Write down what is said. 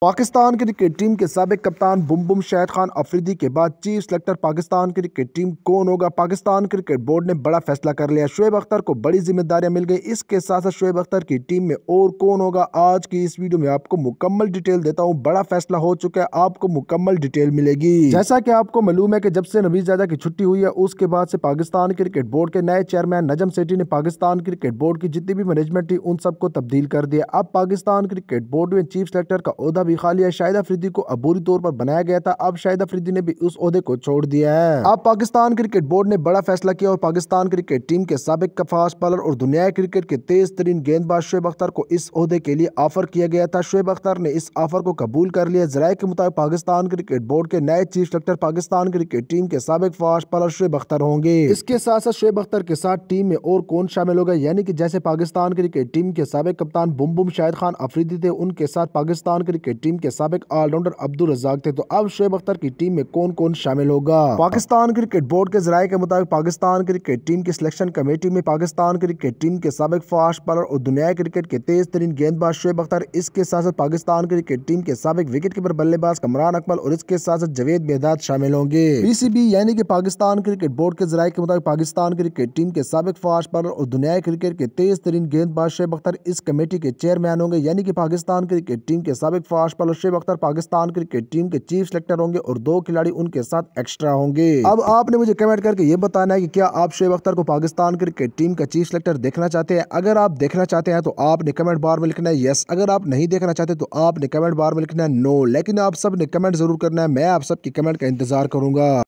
Pakistan cricket team के सबक कप्तान बुम बुम शाहिद खान अफरीदी के बाद chief selector Pakistan cricket team कौन होगा पाकिस्तान क्रिकेट बोर्ड ने बड़ा फैसला कर लिया शुएब अख्तर को बड़ी जिम्मेदारियां मिल गई इसके साथ साथ शुएब अख्तर की टीम में और कौन होगा आज की इस वीडियो में आपको मुकम्मल डिटेल देता हूँ बड़ा फैसला हो चुका है आपको मुकम्मल डिटेल मिलेगी जैसा की आपको मालूम है की जब से नवीज जादा की छुट्टी हुई है उसके बाद से पाकिस्तान क्रिकेट बोर्ड के नए चेयरमैन नजम सेठी ने पाकिस्तान क्रिकेट बोर्ड की जितनी भी मैनेजमेंट थी उन सबको तब्दील कर दिया अब पाकिस्तान क्रिकेट बोर्ड में चीफ सेलेक्टर का अहदा भी है शाहिद अफरीदी को अबूरी तौर पर बनाया गया था अब शाहिद अफरीदी ने भी उस अहदे को छोड़ दिया है अब पाकिस्तान क्रिकेट बोर्ड ने बड़ा फैसला किया और पाकिस्तान क्रिकेट टीम के सबक फास्ट बॉलर और दुनिया क्रिकेट के तेज तरीन गेंदबाज शुएब अख्तर को इस अहदे के लिए ऑफर किया गया था शुएब अख्तर ने इस ऑफर को कबूल कर लिया जराये के मुताबिक पाकिस्तान क्रिकेट बोर्ड के नए chief selector Pakistan cricket team के सबक फास्ट बॉलर शुएब अख्तर होंगे इसके साथ साथ शुएब अख्तर के साथ टीम में और कौन शामिल हो गए यानी कि जैसे पाकिस्तान क्रिकेट टीम के सबक कप्तान बुम बुम शाहिद खान अफरीदी थे उनके साथ पाकिस्तान क्रिकेट टीम के सबक ऑलराउंडर अब्दुल रजाक थे तो अब शुएब अख्तर की टीम में कौन कौन शामिल होगा पाकिस्तान क्रिकेट बोर्ड के जराये के मुताबिक पाकिस्तान क्रिकेट टीम की सिलेक्शन कमेटी में पाकिस्तान क्रिकेट टीम के सबक फास्ट बॉलर और दुनिया क्रिकेट के तेज तरीन गेंदबाज शुएब अख्तर इसके साथ साथ पाकिस्तान क्रिकेट टीम के सबक विकेट कीपर बल्लेबाज कमरान अकमल और इसके साथ साथ जवेद मेहदाद शामिल होंगे बीसीबी यानी कि पाकिस्तान क्रिकेट बोर्ड के जराये के मुताबिक पाकिस्तान क्रिकेट टीम के सबक फास्ट बॉलर और दुनिया क्रिकेट के तेज तरीन गेंदबाज शुएब अख्तर इस कमेटी के चेयरमैन होंगे यानी कि पाकिस्तान क्रिकेट टीम के सबक फास्ट आशफल शेब अख्तर पाकिस्तान क्रिकेट टीम के चीफ सिलेक्टर होंगे और दो खिलाड़ी उनके साथ एक्स्ट्रा होंगे अब आपने मुझे कमेंट करके ये बताना है कि क्या आप शेब अख्तर को पाकिस्तान क्रिकेट टीम का चीफ सिलेक्टर देखना चाहते हैं अगर आप देखना चाहते हैं तो आपने कमेंट बार में लिखना है यस अगर आप नहीं देखना चाहते तो आपने कमेंट बार में लिखना है नो लेकिन आप सबने कमेंट जरूर करना है मैं आप सबकी कमेंट का इंतजार करूंगा